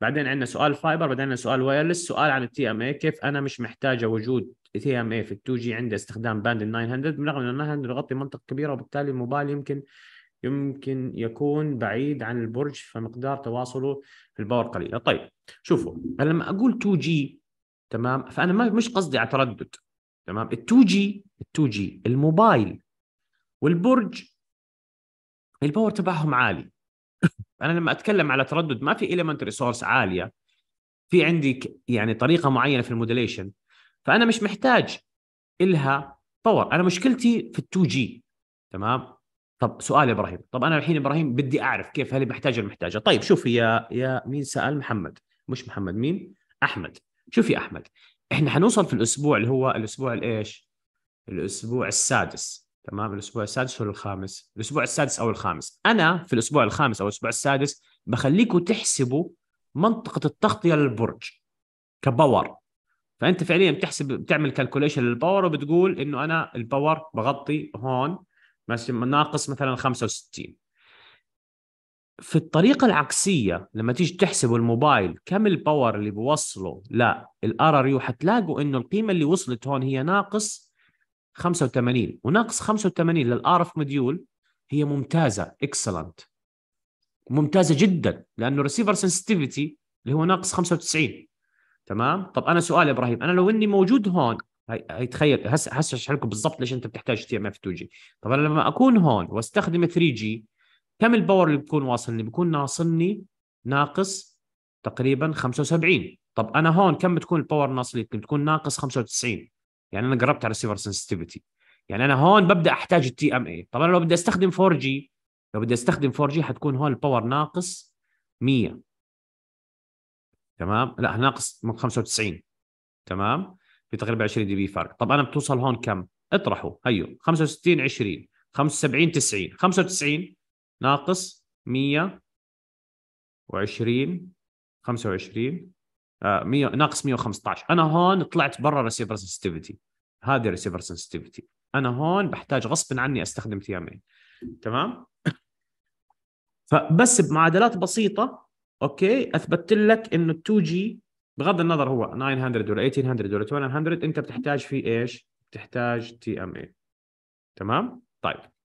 بعدين عندنا سؤال فايبر بعدين عندنا سؤال وايرلس سؤال عن التي ام اي كيف انا مش محتاجه وجود تي ام اي في ال 2 جي عند استخدام باند ال 900 بالرغم ان ال 900 يغطي منطقه كبيره وبالتالي الموبايل يمكن يمكن يكون بعيد عن البرج فمقدار تواصله في الباور قليله طيب شوفوا انا لما اقول 2 جي تمام فانا ما مش قصدي على تردد تمام ال 2 جي ال 2 جي الموبايل والبرج الباور تبعهم عالي انا لما اتكلم على تردد ما في اليمنت ريسورس عاليه في عندي يعني طريقه معينه في الموديليشن فانا مش محتاج الها باور انا مشكلتي في ال2 جي تمام طب سؤال يا ابراهيم طب انا الحين ابراهيم بدي اعرف كيف هل محتاج المحتاجه طيب شوف يا يا مين سال محمد مش محمد مين احمد شوف يا احمد احنا حنوصل في الاسبوع اللي هو الاسبوع الايش الاسبوع السادس تمام الاسبوع السادس ولا الخامس الاسبوع السادس او الخامس انا في الاسبوع الخامس او الاسبوع السادس بخليكم تحسبوا منطقه التغطيه للبرج كباور فانت فعليا بتحسب بتعمل كالكوليشن للباور وبتقول انه انا الباور بغطي هون ناقص مثلا 65 في الطريقه العكسيه لما تيجي تحسبوا الموبايل كم الباور اللي بوصله لا ار يو حتلاقوا انه القيمه اللي وصلت هون هي ناقص 85 وناقص 85 للار اف مديول هي ممتازه اكسلنت ممتازه جدا لانه ريسيفر سنسيتيفيتي اللي هو ناقص 95 تمام طب انا سؤال يا ابراهيم انا لو اني موجود هون هي تخيل هسه هسه اشرح لكم بالضبط ليش انت بتحتاج تي ام اف 2 جي طب انا لما اكون هون واستخدم 3 جي كم الباور اللي بكون واصلني بكون ناصلني ناقص تقريبا 75 طب انا هون كم بتكون الباور ناصلي بتكون ناقص 95 يعني انا جربت على السيفر سنسيتيفيتي يعني انا هون ببدا احتاج التي ام اي طبعا لو بدي استخدم 4 جي لو بدي استخدم 4 جي حتكون هون الباور ناقص 100 تمام لا ناقص من 95 تمام في تقريبا 20 دي بي فرق طب انا بتوصل هون كم اطرحوا هيو 65 20 75 90 95 ناقص 120 25 آه 100 ناقص 115 انا هون طلعت برا ريسيفر سنسيتيفيتي هذه الريسيفر سنسيتيفيتي انا هون بحتاج غصب عني استخدم تيامين تمام فبس بمعادلات بسيطه اوكي اثبتت لك انه 2 جي بغض النظر هو 900 ولا 1800 ولا 1200 انت بتحتاج فيه ايش؟ بتحتاج تي ام اي تمام؟ طيب